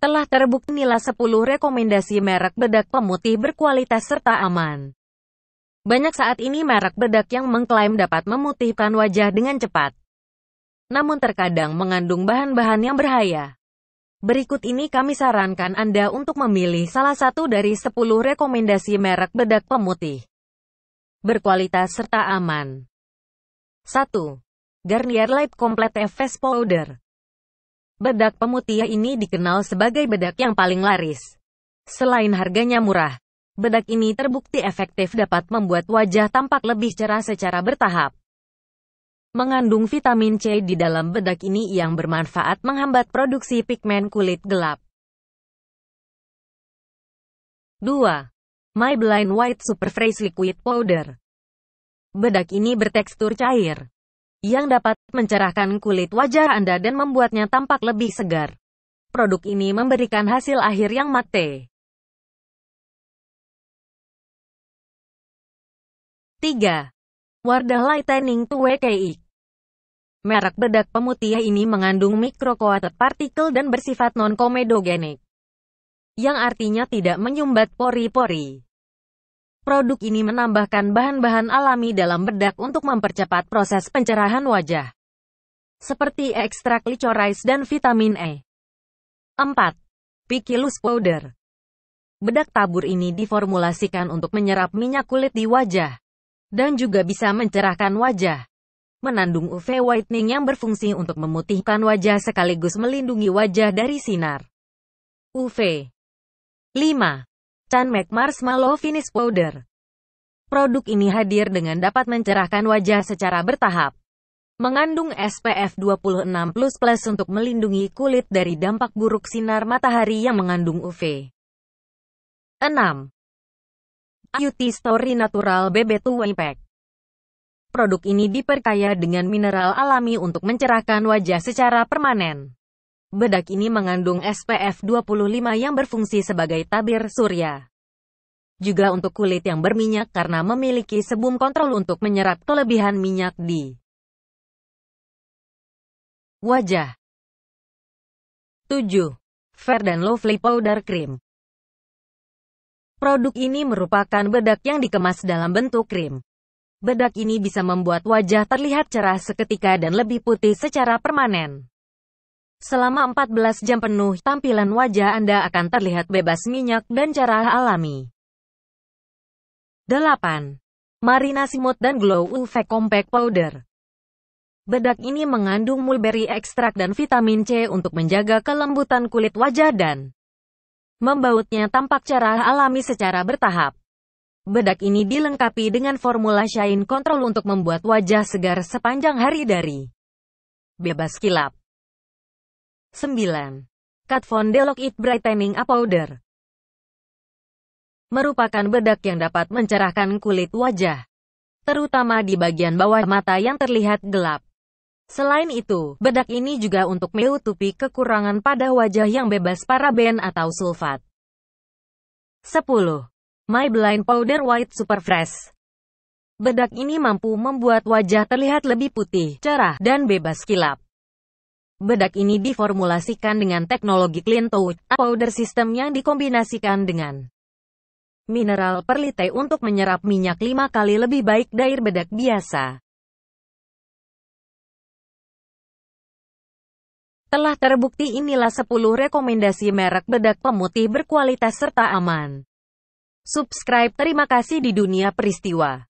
telah terbukti nilai 10 rekomendasi merek bedak pemutih berkualitas serta aman. Banyak saat ini merek bedak yang mengklaim dapat memutihkan wajah dengan cepat. Namun terkadang mengandung bahan-bahan yang berbahaya. Berikut ini kami sarankan Anda untuk memilih salah satu dari 10 rekomendasi merek bedak pemutih. Berkualitas serta aman. 1. Garnier Light Complete Face Powder Bedak pemutih ini dikenal sebagai bedak yang paling laris. Selain harganya murah, bedak ini terbukti efektif dapat membuat wajah tampak lebih cerah secara bertahap. Mengandung vitamin C di dalam bedak ini yang bermanfaat menghambat produksi pigmen kulit gelap. 2. Blind White Super Fresh Liquid Powder Bedak ini bertekstur cair, yang dapat mencerahkan kulit wajah Anda dan membuatnya tampak lebih segar. Produk ini memberikan hasil akhir yang mate. 3. Wardah Lightening 2KX Merek bedak pemutih ini mengandung microcoated partikel dan bersifat non-komedogenik, yang artinya tidak menyumbat pori-pori. Produk ini menambahkan bahan-bahan alami dalam bedak untuk mempercepat proses pencerahan wajah, seperti ekstrak licorice dan vitamin E. 4. Pikilus Powder Bedak tabur ini diformulasikan untuk menyerap minyak kulit di wajah, dan juga bisa mencerahkan wajah menandung UV whitening yang berfungsi untuk memutihkan wajah sekaligus melindungi wajah dari sinar UV. 5. Chan Mac Marshmallow Finish Powder. Produk ini hadir dengan dapat mencerahkan wajah secara bertahap. Mengandung SPF 26++ plus plus untuk melindungi kulit dari dampak buruk sinar matahari yang mengandung UV. 6. Beauty Story Natural BB2 Impact. Produk ini diperkaya dengan mineral alami untuk mencerahkan wajah secara permanen. Bedak ini mengandung SPF 25 yang berfungsi sebagai tabir surya. Juga untuk kulit yang berminyak karena memiliki sebum kontrol untuk menyerap kelebihan minyak di wajah. 7. Fair dan Lovely Powder Cream Produk ini merupakan bedak yang dikemas dalam bentuk krim. Bedak ini bisa membuat wajah terlihat cerah seketika dan lebih putih secara permanen. Selama 14 jam penuh, tampilan wajah Anda akan terlihat bebas minyak dan cerah alami. 8. Marina Smooth dan Glow UV Compact Powder Bedak ini mengandung mulberry ekstrak dan vitamin C untuk menjaga kelembutan kulit wajah dan membautnya tampak cerah alami secara bertahap. Bedak ini dilengkapi dengan formula Shine Control untuk membuat wajah segar sepanjang hari dari bebas kilap. 9. Kat Von Lock It Brightening Up Powder merupakan bedak yang dapat mencerahkan kulit wajah, terutama di bagian bawah mata yang terlihat gelap. Selain itu, bedak ini juga untuk menutupi kekurangan pada wajah yang bebas paraben atau sulfat. 10. Blind Powder White Super Fresh Bedak ini mampu membuat wajah terlihat lebih putih, cerah, dan bebas kilap. Bedak ini diformulasikan dengan teknologi clean touch, powder system yang dikombinasikan dengan mineral perlite untuk menyerap minyak lima kali lebih baik dari bedak biasa. Telah terbukti inilah 10 rekomendasi merek bedak pemutih berkualitas serta aman. Subscribe terima kasih di dunia peristiwa.